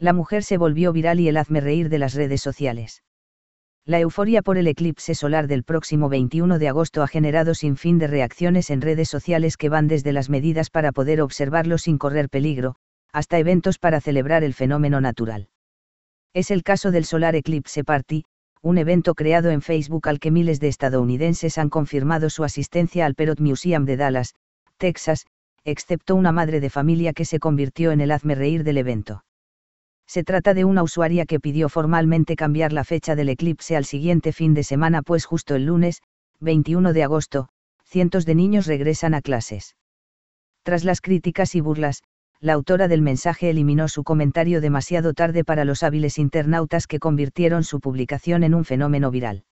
La mujer se volvió viral y el hazme reír de las redes sociales. La euforia por el eclipse solar del próximo 21 de agosto ha generado sin fin de reacciones en redes sociales que van desde las medidas para poder observarlo sin correr peligro, hasta eventos para celebrar el fenómeno natural. Es el caso del Solar Eclipse Party, un evento creado en Facebook al que miles de estadounidenses han confirmado su asistencia al Perot Museum de Dallas, Texas, excepto una madre de familia que se convirtió en el hazme reír del evento. Se trata de una usuaria que pidió formalmente cambiar la fecha del eclipse al siguiente fin de semana, pues justo el lunes, 21 de agosto, cientos de niños regresan a clases. Tras las críticas y burlas, la autora del mensaje eliminó su comentario demasiado tarde para los hábiles internautas que convirtieron su publicación en un fenómeno viral.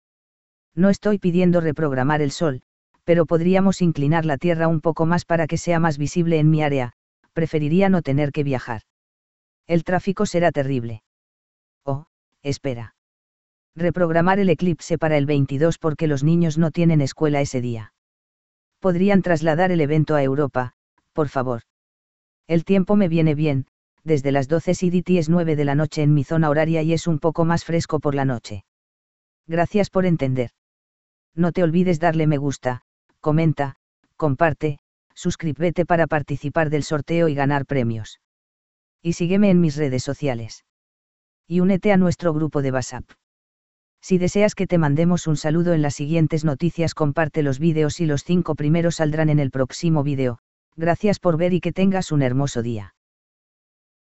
No estoy pidiendo reprogramar el sol, pero podríamos inclinar la Tierra un poco más para que sea más visible en mi área, preferiría no tener que viajar. El tráfico será terrible. Oh, espera. Reprogramar el eclipse para el 22 porque los niños no tienen escuela ese día. Podrían trasladar el evento a Europa, por favor. El tiempo me viene bien, desde las 12 CDT es 9 de la noche en mi zona horaria y es un poco más fresco por la noche. Gracias por entender. No te olvides darle me gusta, comenta, comparte, suscríbete para participar del sorteo y ganar premios y sígueme en mis redes sociales. Y únete a nuestro grupo de WhatsApp. Si deseas que te mandemos un saludo en las siguientes noticias, comparte los vídeos y los cinco primeros saldrán en el próximo vídeo. Gracias por ver y que tengas un hermoso día.